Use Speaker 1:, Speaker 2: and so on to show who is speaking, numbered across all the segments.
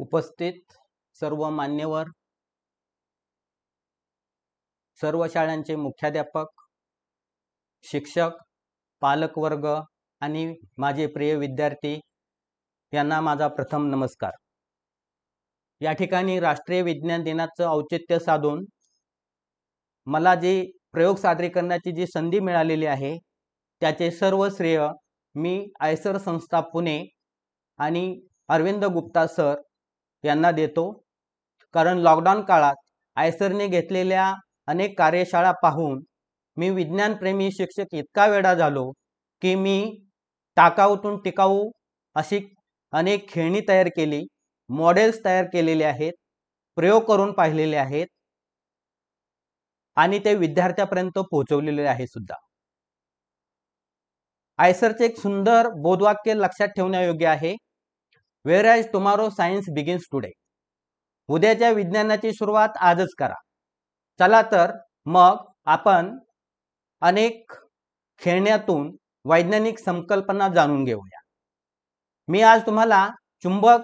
Speaker 1: उपस्थित सर्व मान्यवर सर्व शाळांचे मुख्याध्यापक शिक्षक पालकवर्ग आणि माझे प्रिय विद्यार्थी यांना माझा प्रथम नमस्कार या ठिकाणी राष्ट्रीय विज्ञान दिनाचं औचित्य साधून मला जी प्रयोग सादरीकरणाची करण्याची जी संधी मिळालेली आहे त्याचे सर्व श्रेय मी आयसर संस्था पुणे आणि अरविंद गुप्ता सर यांना देतो कारण लॉकडाऊन काळात आयसरने घेतलेल्या अनेक कार्यशाळा पाहून मी विज्ञानप्रेमी शिक्षक इतका वेळा झालो की मी टाकाऊतून टिकाऊ अशी अनेक खेळणी तयार केली मॉडेल्स तयार केलेले आहेत प्रयोग करून पाहिलेले आहेत आणि ते विद्यार्थ्यापर्यंत पोहोचवलेले आहे सुद्धा आयसरचे एक सुंदर बोधवाक्य लक्षात ठेवण्यायोग्य आहे where as tomorrow science begins today उद्याच्या विज्ञानाची सुरुवात आजच करा चला तर मग आपण अनेक खेळण्यातून वैज्ञानिक संकल्पना जाणून घेऊया मी आज तुम्हाला चुंबक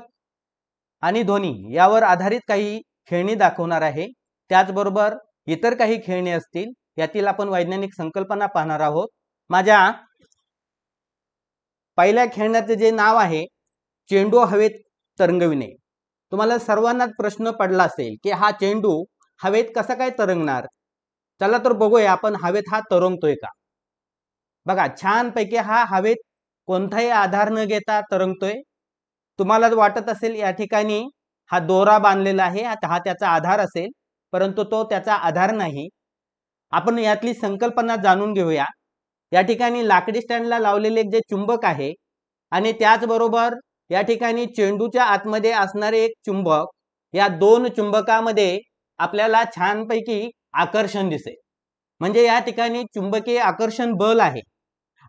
Speaker 1: आणि ध्वनी यावर आधारित काही खेळणी दाखवणार आहे त्याचबरोबर इतर काही खेळणी असतील यातील आपण वैज्ञानिक संकल्पना पाहणार आहोत माझ्या पहिल्या खेळण्याचे जे नाव आहे चेंडू हवेत तरंगविणे तुम्हाला सर्वांनाच प्रश्न पडला असेल की हा चेंडू हवेत कसा काय तरंगणार चला तर बघूया आपण हवेत हा तरंगतोय का बघा छानपैकी हा हवेत कोणताही आधार न घेता तरंगतोय तुम्हाला वाटत असेल या ठिकाणी हा दोरा बांधलेला आहे हा त्याचा आधार असेल परंतु तो त्याचा आधार नाही आपण यातली संकल्पना जाणून घेऊया या ठिकाणी लाकडी स्टँडला लावलेले जे चुंबक आहे आणि त्याचबरोबर या ठिकाणी चेंडूच्या आतमध्ये असणारे एक चुंबक या दोन चुंबकामध्ये आपल्याला छानपैकी आकर्षण दिसेल म्हणजे या ठिकाणी चुंबकीय आकर्षण बल आहे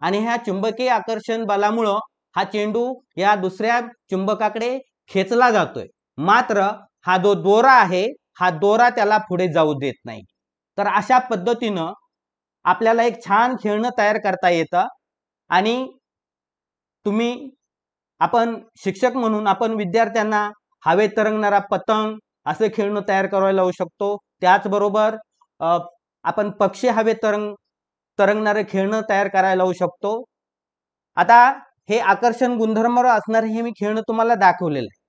Speaker 1: आणि ह्या चुंबकीय आकर्षण बलामुळं हा चेंडू या दुसऱ्या चुंबकाकडे खेचला जातोय मात्र हा जो दोरा आहे हा दोरा त्याला पुढे जाऊ देत नाही तर अशा पद्धतीनं आपल्याला एक छान खेळणं तयार करता येतं आणि तुम्ही आपण शिक्षक म्हणून आपण विद्यार्थ्यांना हवे तरंगणारा पतंग असे खेळणं तयार करायला लावू शकतो त्याचबरोबर आपण पक्षी हवे तरंग तरंगणारे खेळणं तयार करायला लावू शकतो आता हे आकर्षण गुणधर्म असणारे हे मी खेळणं तुम्हाला दाखवलेलं आहे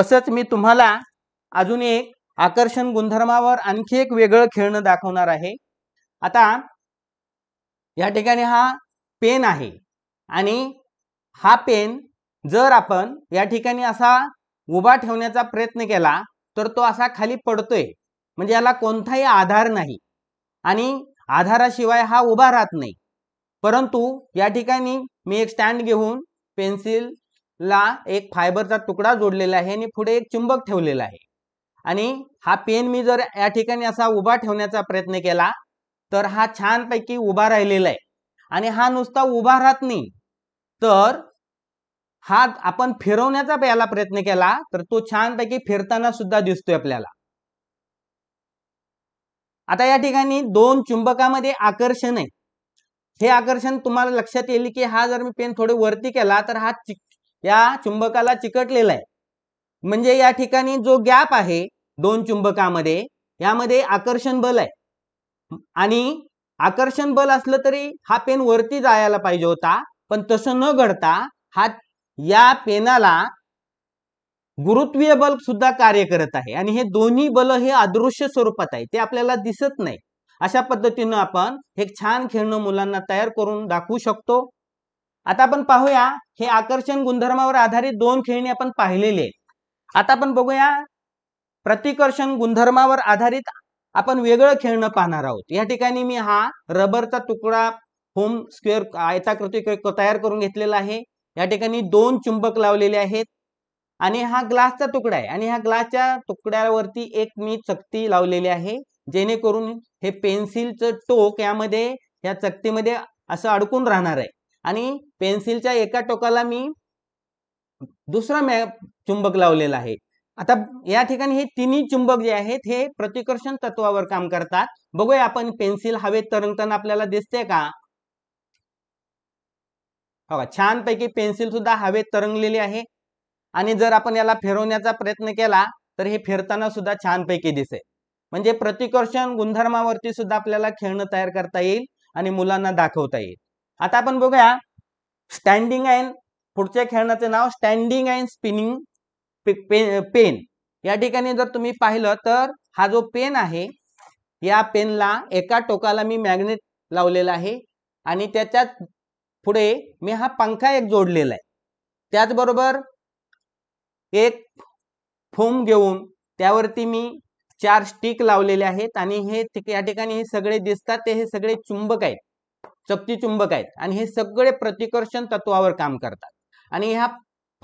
Speaker 1: तसंच मी तुम्हाला अजून एक आकर्षण गुणधर्मावर आणखी एक वेगळं खेळणं दाखवणार आहे आता या ठिकाणी हा पेन आहे आणि हा पेन जर आपण या ठिकाणी असा उभा ठेवण्याचा प्रयत्न केला तर तो असा खाली पडतोय म्हणजे याला कोणताही आधार नाही आणि आधाराशिवाय हा उभा राहत नाही परंतु या ठिकाणी मी एक स्टँड घेऊन पेन्सिलला एक फायबरचा तुकडा जोडलेला आहे आणि पुढे एक चुंबक ठेवलेला आहे आणि हा पेन मी जर या ठिकाणी असा उभा ठेवण्याचा प्रयत्न केला तर हा छानपैकी उभा राहिलेला आहे आणि हा नुसता उभा राहत नाही तर हात आपण फिरवण्याचा याला प्रयत्न केला तर तो छानपैकी फिरताना सुद्धा दिसतोय आपल्याला आता या ठिकाणी दोन चुंबकामध्ये आकर्षण आहे हे आकर्षण तुम्हाला लक्षात येईल की हा जर मी पेन थोडे वरती केला तर हा या चुंबकाला चिकटलेला आहे म्हणजे या ठिकाणी जो गॅप आहे दोन चुंबकामध्ये यामध्ये आकर्षण बल आहे आणि आकर्षण बल असलं तरी हा पेन वरती जायला पाहिजे होता पण तसं न घडता हा या पेनाला गुरुत्वीय बल सुद्धा कार्य करत आहे आणि हे दोन्ही बल हे अदृश्य स्वरूपात आहे ते आपल्याला दिसत नाही अशा पद्धतीनं आपण हे छान खेळणं मुलांना तयार करून दाखवू शकतो आता आपण पाहूया हे आकर्षण गुणधर्मावर आधारित दोन खेळणी आपण पाहिलेले आता आपण बघूया प्रतिकर्षण गुणधर्मावर आधारित आपण वेगळं खेळणं पाहणार आहोत या ठिकाणी मी हा रबरचा तुकडा होम स्क्वेअर आयताकृती तयार करून घेतलेला आहे या ठिकाणी दोन चुंबक लावलेले आहेत आणि हा ग्लासचा तुकडा आहे आणि ह्या ग्लासच्या तुकड्यावरती एक मी चकती लावलेली आहे जेणेकरून हे पेन्सिलचं टोक यामध्ये या चकतीमध्ये असं अडकून राहणार आहे आणि पेन्सिलच्या एका टोकाला मी दुसरा मॅ चुंबक लावलेला आहे आता या ठिकाणी हे तिन्ही चुंबक जे आहेत हे प्रतिकर्षण तत्वावर काम करतात बघूया आपण पेन्सिल हवेत तरंगताना आपल्याला दिसते का बघा हो छानपैकी पेन्सिल सुद्धा हवेत तरंगलेली आहे आणि जर आपण याला फिरवण्याचा प्रयत्न केला तर हे फिरताना सुद्धा छानपैकी दिसेल म्हणजे प्रतिकर्षण गुणधर्मावरती सुद्धा आपल्याला खेळणं तयार करता येईल आणि मुलांना दाखवता येईल आता आपण बघूया स्टँडिंग अँड पुढच्या खेळण्याचं नाव स्टँडिंग अँड स्पिनिंग पेन या ठिकाणी जर तुम्ही पाहिलं तर हा जो पेन आहे या पेनला एका टोकाला मी मॅग्नेट लावलेला आहे आणि त्याच्या पुढे मी हा पंखा एक जोडलेला आहे त्याचबरोबर एक फोम घेऊन त्यावरती मी चार स्टिक लावलेले आहेत आणि हे या ठिकाणी हे सगळे दिसतात ते हे सगळे चुंबक आहेत चपती चुंबक आहेत आणि हे सगळे प्रतिकर्षण तत्वावर काम करतात आणि ह्या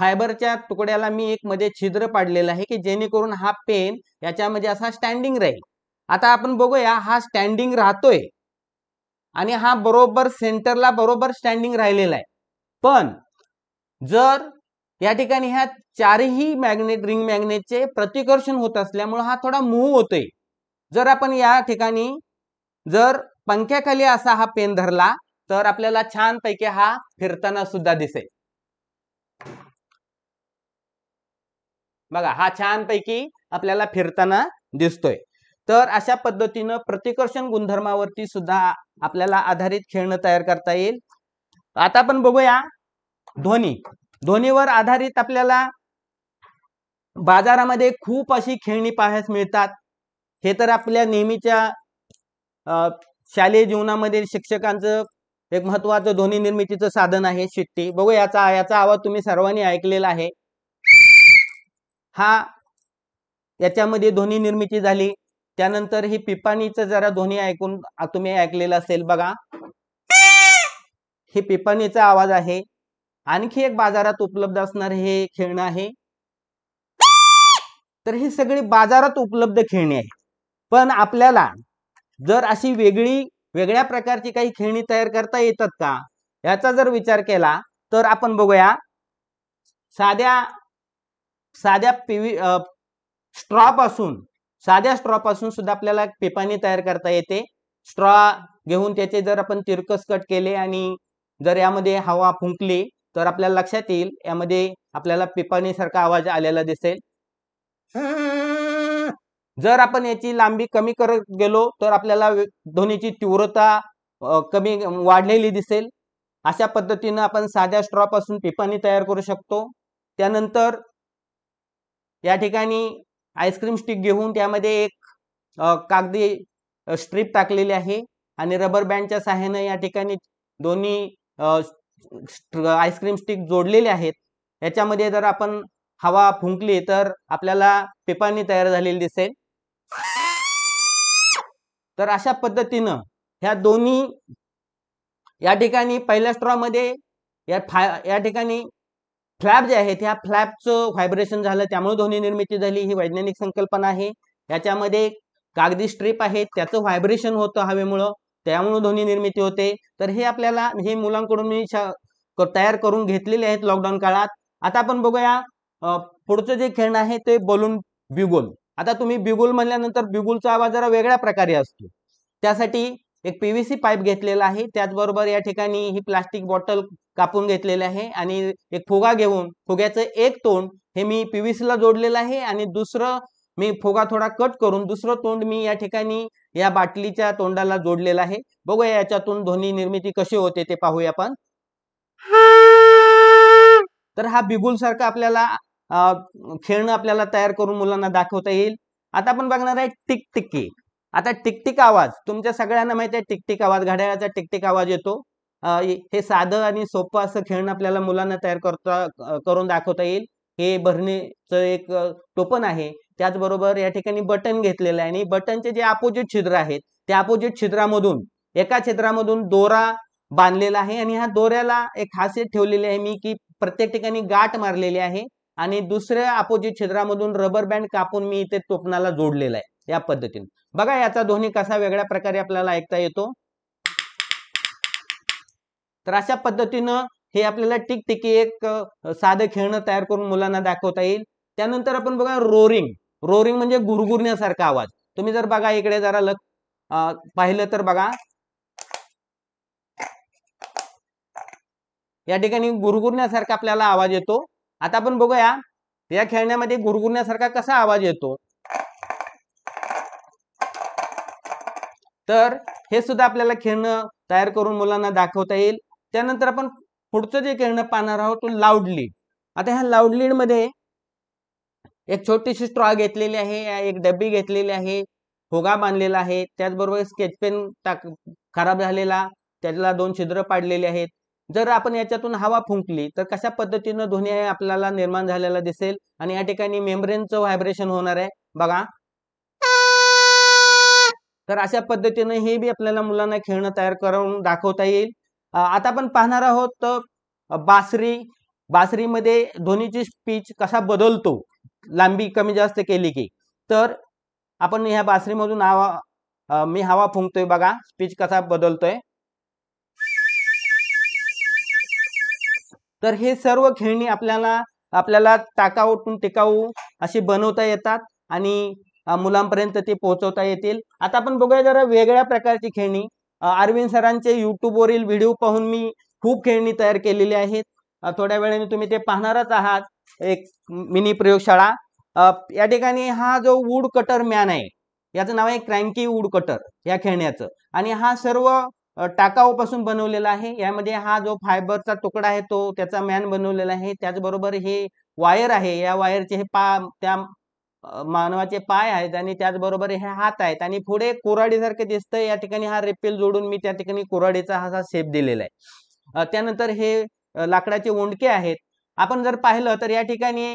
Speaker 1: फायबरच्या तुकड्याला मी एक मध्ये छिद्र पाडलेलं आहे की जेणेकरून हा पेन याच्यामध्ये असा स्टँडिंग राहील आता आपण बघूया हा स्टँडिंग राहतोय आणि हा बरोबर सेंटरला बरोबर स्टँडिंग राहिलेला आहे पण जर या ठिकाणी ह्या चारही मॅग्नेट रिंग मॅग्नेटचे प्रतिकर्षण होत असल्यामुळे हा थोडा मूव होतोय जर आपण या ठिकाणी जर पंख्याखाली असा हा पेन धरला तर आपल्याला छान पैकी हा फिरताना सुद्धा दिसेल बघा हा छान पैकी आपल्याला फिरताना दिसतोय तर अशा पद्धतीनं प्रतिकर्षण गुणधर्मावरती सुद्धा आपल्याला आधारित खेळणं तयार करता येईल आता आपण बघूया ध्वनी ध्वनीवर आधारित आपल्याला बाजारामध्ये खूप अशी खेळणी पाहायला मिळतात हे तर आपल्या नेहमीच्या शालेय जीवनामध्ये शिक्षकांचं एक महत्वाचं ध्वनी निर्मितीचं साधन आहे शिट्टी बघू याचा याचा आवाज तुम्ही सर्वांनी ऐकलेला आहे हा याच्यामध्ये ध्वनी निर्मिती झाली त्यानंतर ही पिपाणीचं जरा ध्वनी ऐकून तुम्ही ऐकलेलं असेल बघा हे पिपाणीचा आवाज आहे आणखी एक बाजारात उपलब्ध असणार हे खेळणं आहे तर ही सगळी बाजारात उपलब्ध खेळणी आहे पण आपल्याला जर अशी वेगळी वेगळ्या प्रकारची काही खेळणी तयार करता येतात का याचा जर विचार केला तर आपण बघूया साध्या साध्या पिवी स्ट्रॉप असून साध्या स्ट्रॉपासून सुद्धा आपल्याला पेपाने तयार करता येते स्ट्रॉ घेऊन त्याचे जर आपण तिरकस कट केले आणि जर यामध्ये हवा फुंकली तर आपल्याला लक्षात येईल यामध्ये आपल्याला पेपाने सारखा आवाज आलेला दिसेल जर आपण याची लांबी कमी करत गेलो तर आपल्याला ध्वनीची तीव्रता कमी वाढलेली दिसेल अशा पद्धतीनं आपण साध्या स्ट्रॉपासून पेपाने तयार करू शकतो त्यानंतर या ठिकाणी आईस्क्रीम स्टिक घेऊन त्यामध्ये एक कागदी स्ट्रीप टाकलेली आहे आणि रबर बँडच्या सहाय्याने या ठिकाणी दोन्ही आईस्क्रीम स्टिक जोडलेले आहेत याच्यामध्ये जर आपण हवा फुंकली तर आपल्याला पिपांनी तयार झालेली दिसेल तर अशा पद्धतीनं ह्या दोन्ही या ठिकाणी पहिल्या स्ट्रॉमध्ये या फा या ठिकाणी फ्लॅप जे आहे त्या फ्लॅपचं व्हायब्रेशन झालं त्यामुळे ध्वनी निर्मिती झाली ही वैज्ञानिक संकल्पना आहे याच्यामध्ये कागदी स्ट्रीप आहे त्याचं व्हायब्रेशन होतं हवेमुळं त्यामुळे ध्वनी निर्मिती होते तर हे आपल्याला हे मुलांकडून मी तयार करून घेतलेले आहेत लॉकडाऊन काळात आता आपण बघूया पुढचं जे खेळणं आहे ते बोलून बिगुल आता तुम्ही बिगुल म्हणल्यानंतर बिगुलचा आवाज जरा वेगळ्या प्रकारे असतो त्यासाठी एक पीव्हीसी पाईप घेतलेला आहे त्याचबरोबर या ठिकाणी ही प्लास्टिक बॉटल कापून घेतलेली आहे आणि एक फुगा घेऊन फुग्याचं एक तोंड हे मी पीव्हीसीला जोडलेलं आहे आणि दुसरं मी फोगा थोडा कट करून दुसरं तोंड मी या ठिकाणी या बाटलीच्या तोंडाला जोडलेलं आहे बघूया याच्यातून ध्वनी निर्मिती कशी होते ते पाहूया आपण तर हा बिगुल सारखा आपल्याला खेळणं आपल्याला तयार करून मुलांना दाखवता येईल आता आपण बघणार आहे टिकटिक्की आता टिकटिक आवाज तुमच्या सगळ्यांना माहिती आहे टिकटिक आवाज घड्याळाचा टिकटिक आवाज येतो हे साधं आणि सोपं असं खेळणं आपल्याला मुलांना तयार करता करून दाखवता येईल हे भरणीचं एक टोपण आहे त्याचबरोबर या ठिकाणी बटन घेतलेलं आहे आणि बटनचे जे अपोजिट छिद्र आहेत त्या अपोजिट छिद्रामधून एका छिद्रामधून दोरा बांधलेला आहे आणि ह्या दोऱ्याला एक खासियत ठेवलेली आहे मी की प्रत्येक ठिकाणी गाठ मारलेली आहे आणि दुसऱ्या अपोजिट छिद्रामधून रबर बँड कापून मी इथे टोपणाला जोडलेला आहे या पद्धतीने बघा याचा ध्वनी कसा वेगळ्या प्रकारे आपल्याला ऐकता येतो तर अशा पद्धतीनं हे आपल्याला टिकटिकी एक साधं खेळणं तयार करून मुलांना दाखवता येईल त्यानंतर आपण बघा रोरिंग रोरिंग म्हणजे गुरगुरण्यासारखा आवाज तुम्ही जर बघा इकडे जरा लक पाहिलं तर बघा या ठिकाणी गुरगुरण्यासारखा आपल्याला आवाज येतो आता आपण बघूया या खेळण्यामध्ये गुरगुरण्यासारखा कसा आवाज येतो तर हे सुद्धा आपल्याला खेळणं तयार करून मुलांना दाखवता येईल त्यानंतर आपण पुढचं जे खेळणं पाहणार आहोत तो लाऊड आता ह्या लाऊड मध्ये एक छोटीशी स्ट्रॉ घेतलेली आहे एक डब्बी घेतलेली आहे फुगा बांधलेला आहे त्याचबरोबर स्केचपेन टाक खराब झालेला त्याला दोन छिद्र पाडलेले आहेत जर आपण याच्यातून हवा फुंकली तर कशा पद्धतीनं ध्वनी आपल्याला निर्माण झालेला दिसेल आणि या ठिकाणी मेम्ब्रेनचं व्हायब्रेशन होणार आहे बघा तर अशा पद्धतीने हे बी आपल्याला मुलांना खेळणं तयार करून दाखवता येईल आता आपण पाहणार आहोत बासरी बासरीमध्ये ध्वनीची स्पीच कसा बदलतो लांबी कमी जास्त केली की तर आपण ह्या बासरीमधून हवा मी हवा फुंकतोय बघा स्पीच कसा बदलतोय तर हे सर्व खेळणी आपल्याला आपल्याला टाकाऊ टिकाऊ अशी बनवता येतात आणि मुलांपर्यंत ते पोहोचवता येतील आता आपण बघूया जरा वेगळ्या प्रकारची खेळणी अरविंद सरांचे युट्यूबवरील व्हिडिओ पाहून मी खूप खेळणी तयार केलेली आहेत थोड्या वेळाने तुम्ही ते पाहणारच आहात एक मिनी प्रयोगशाळा या ठिकाणी हा जो वूड कटर मॅन आहे याचं नाव आहे क्रँकी वूड कटर या खेळण्याचं आणि हा सर्व टाकाऊपासून बनवलेला आहे यामध्ये हा जो फायबरचा तुकडा आहे तो त्याचा मॅन बनवलेला आहे त्याचबरोबर हे वायर आहे या वायरचे हे पा त्या मानवाचे पाय आहेत आणि त्याचबरोबर हे हात आहेत आणि पुढे सारखे दिसतंय या ठिकाणी हा रेपेल जोडून मी त्या ठिकाणी कोराडीचा हा शेप दिलेला आहे त्यानंतर हे लाकडाचे ओंडके आहेत आपण जर पाहिलं तर या ठिकाणी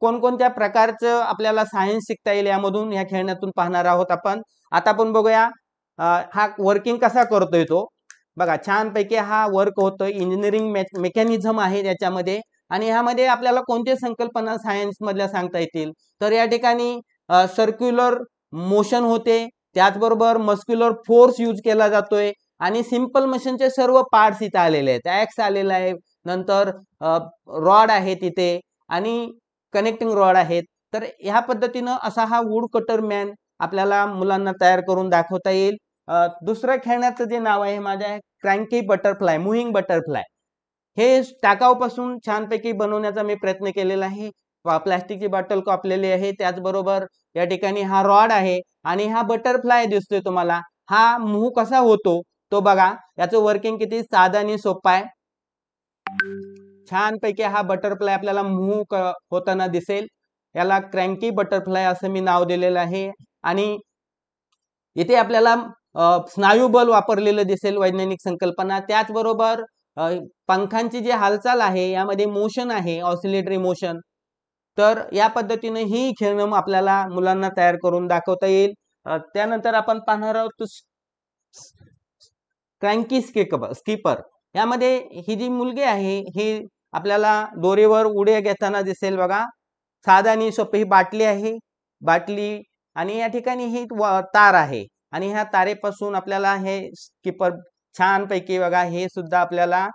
Speaker 1: कोणकोणत्या प्रकारचं आपल्याला सायन्स शिकता येईल यामधून या खेळण्यातून पाहणार आहोत आपण आता आपण बघूया हा वर्किंग कसा करतोय तो बघा छानपैकी हा वर्क होतोय इंजिनिअरिंग मेकॅनिझम आहे याच्यामध्ये आणि ह्यामध्ये आपल्याला कोणते संकल्पना सायन्स मधल्या सांगता येतील तर या ठिकाणी सर्क्युलर मोशन होते त्याचबरोबर मस्क्युलर फोर्स यूज केला जातोय आणि सिम्पल मशीनचे सर्व पार्ट्स इथे आलेले आहेत ऍक्स आलेला आहे नंतर रॉड आहे तिथे आणि कनेक्टिंग रॉड आहेत तर ह्या पद्धतीनं असा हा वूड कटर मॅन आपल्याला मुलांना तयार करून दाखवता येईल दुसरं खेळण्याचं जे नाव आहे माझ्या क्रँकी बटरफ्लाय मुहिंग बटरफ्लाय हे टाकावपासून छानपैकी बनवण्याचा मी प्रयत्न केलेला आहे प्लास्टिकची बॉटल कापलेली आहे त्याचबरोबर या ठिकाणी हा रॉड आहे आणि हा बटरफ्लाय दिसतोय तुम्हाला हा मूह कसा होतो तो बघा याचं वर्किंग किती साधा आणि सोपा आहे छानपैकी हा बटरफ्लाय आपल्याला मूह होताना दिसेल याला क्रँकी बटरफ्लाय असं मी नाव दिलेलं आहे आणि इथे आपल्याला स्नायू बल वापरलेलं दिसेल वैज्ञानिक संकल्पना त्याचबरोबर पंखांची जी हालचाल आहे यामध्ये मोशन आहे ऑसिलेटरी मोशन तर या पद्धतीने ही खेळणं आपल्याला मुलांना तयार करून दाखवता येईल त्यानंतर आपण पाहणार आहोत क्रँकी स्केकपर स्कीपर यामध्ये ही जी मुलगी आहे ही आपल्याला दोरीवर उड्या घेताना दिसेल बघा साधा आणि सोपी ही बाटली आहे बाटली आणि या ठिकाणी ही तार आहे आणि ह्या तारेपासून आपल्याला हे स्कीपर छानपैकी बघा हे सुद्धा आपल्याला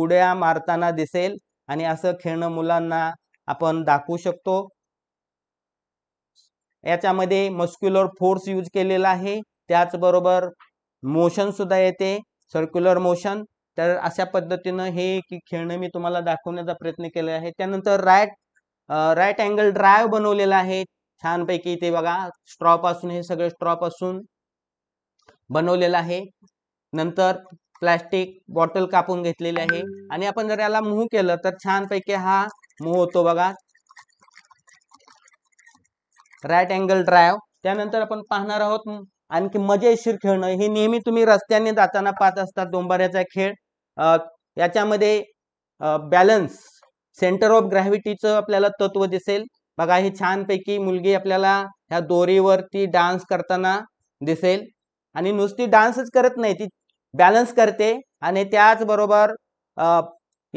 Speaker 1: उड्या मारताना दिसेल आणि असं खेळणं मुलांना आपण दाखवू शकतो याच्यामध्ये मस्क्युलर फोर्स यूज केलेला आहे त्याचबरोबर मोशन सुद्धा येते सर्क्युलर मोशन तर अशा पद्धतीनं हे की खेळणं मी तुम्हाला दाखवण्याचा प्रयत्न केला आहे त्यानंतर राईट राईट अँगल ड्रायव्ह बनवलेला आहे छानपैकी ते बघा स्ट्रॉप पासून हे सगळे स्ट्रॉप असून बनवलेलं आहे नंतर प्लॅस्टिक बॉटल कापून घेतलेली आहे आणि आपण जर याला मुह केलं तर छानपैकी हा मुह होतो बघा राईट अँगल ड्रायव्ह त्यानंतर आपण पाहणार आहोत आणखी मजेशीर खेळणं हे नेहमी तुम्ही रस्त्याने जाताना पाहत असतात डोंबाऱ्याचा खेळ याच्यामध्ये बॅलन्स सेंटर ऑफ ग्रॅव्हिटीचं आपल्याला तत्व दिसेल बघा ही छानपैकी मुलगी आपल्याला ह्या दोरीवरती डान्स करताना दिसेल आणि नुसती डान्सच करत नाही ती बॅलन्स करते आणि त्याचबरोबर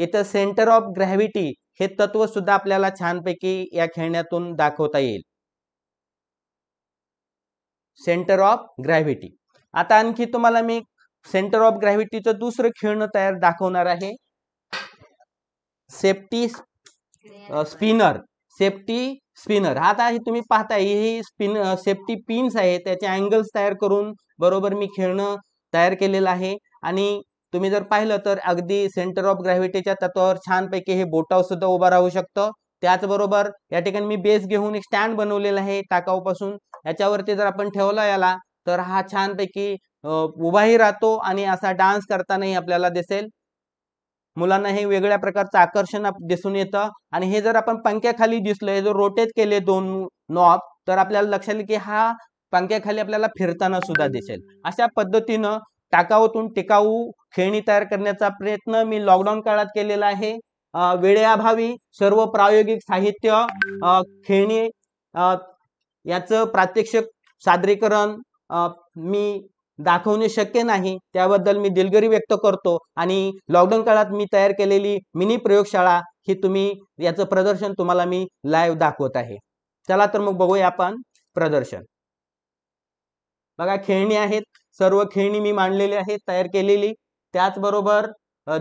Speaker 1: इथं सेंटर ऑफ ग्रॅव्हिटी हे तत्व सुद्धा आपल्याला छानपैकी या खेळण्यातून दाखवता येईल सेंटर ऑफ ग्रॅव्हिटी आता आणखी तुम्हाला मी सेंटर ऑफ ग्रॅव्हिटीचं दुसरं खेळणं तयार दाखवणार आहे सेफ्टी स्पिनर सेफ्टी स्पिनर आता हे तुम्ही पाहताय हे स्पिन सेफ्टी पिन्स आहे त्याचे अँगल्स तयार करून बरोबर मी खेळणं तयार केलेलं आहे आणि तुम्ही जर पाहिलं तर अगदी सेंटर ऑफ ग्रॅव्हिटीच्या तत्वावर छानपैकी हे बोटाव सुद्धा उभा राहू शकतं त्याचबरोबर या ठिकाणी मी बेस घेऊन एक स्टँड बनवलेला आहे टाकाऊपासून याच्यावरती जर आपण ठेवला याला तर हा छानपैकी उभाही राहतो आणि असा डान्स करतानाही आपल्याला दिसेल मुलांना हे वेगळ्या प्रकारचं आकर्षण दिसून येतं आणि हे जर आपण पंख्याखाली दिसलं हे जर रोटेट केले दोन नॉब तर आपल्याला लक्षात येईल की हा पंख्याखाली आपल्याला फिरताना सुद्धा दिसेल अशा पद्धतीनं टाकाऊतून टिकाऊ खेळणी तयार करण्याचा प्रयत्न मी लॉकडाऊन काळात केलेला आहे वेळेअभावी सर्व प्रायोगिक साहित्य खेळणी याचं प्रात्यक्षिक सादरीकरण मी दाखवणे शक्य नाही त्याबद्दल मी दिलगिरी व्यक्त करतो आणि लॉकडाऊन काळात मी तयार केलेली मिनी प्रयोगशाळा ही तुम्ही याचं प्रदर्शन तुम्हाला मी लाईव्ह दाखवत आहे चला तर मग बघूया आपण प्रदर्शन बघा खेळणी आहेत सर्व खेळणी मी मांडलेली आहेत तयार केलेली त्याचबरोबर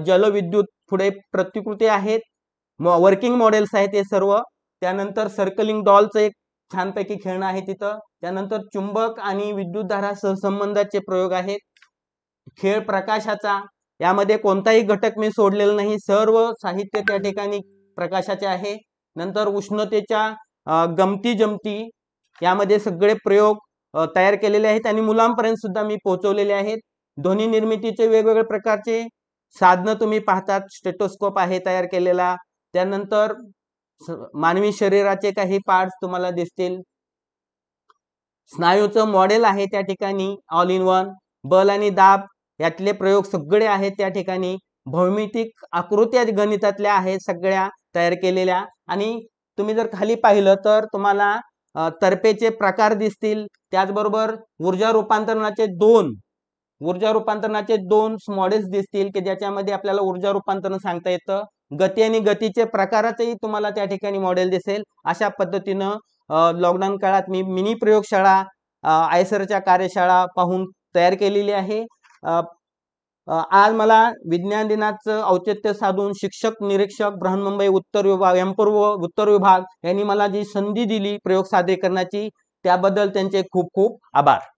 Speaker 1: जलविद्युत पुढे प्रतिकृती आहेत वर्किंग मॉडेल्स आहेत हे सर्व त्यानंतर सर्कलिंग डॉलचं एक छानपैकी खेळणं आहे तिथं त्यानंतर चुंबक आणि विद्युतधारा सहसंबंधाचे प्रयोग आहेत खेळ प्रकाशाचा यामध्ये कोणताही घटक मी सोडलेला नाही सर्व साहित्य त्या ठिकाणी प्रकाशाचे आहे नंतर उष्णतेच्या गमती जमती यामध्ये सगळे प्रयोग तयार केलेले आहेत आणि मुलांपर्यंत सुद्धा मी पोहोचवलेले आहेत ध्वनी निर्मितीचे वेगवेगळे प्रकारचे साधनं तुम्ही पाहतात स्टेटोस्कोप आहे तयार केलेला त्यानंतर मानवी शरीराचे काही पार्ट्स तुम्हाला दिसतील स्नायूचं मॉडेल आहे त्या ठिकाणी ऑल इन वन बल आणि दाब यातले प्रयोग सगळे आहेत त्या ठिकाणी भौमितिक आकृत्या गणितातल्या आहेत सगळ्या तयार केलेल्या आणि तुम्ही जर खाली पाहिलं तर तुम्हाला तर्फेचे प्रकार दिसतील त्याचबरोबर ऊर्जा रूपांतरणाचे दोन ऊर्जा रूपांतरणाचे दोन मॉडेल्स दिसतील की ज्याच्यामध्ये आपल्याला ऊर्जा रूपांतरण सांगता येतं गती आणि गतीचे प्रकाराचंही तुम्हाला त्या ठिकाणी मॉडेल दिसेल अशा पद्धतीनं लॉकडाऊन काळात मी मिनी प्रयोगशाळा आयसरच्या कार्यशाळा पाहून तयार केलेली आहे आज मला विज्ञान दिनाचं औचित्य साधून शिक्षक निरीक्षक बृहन्मुंबई उत्तर विभाग एमपूर्व उत्तर विभाग यांनी मला जी संधी दिली प्रयोग सादर करण्याची त्याबद्दल त्यांचे खूप खूप आभार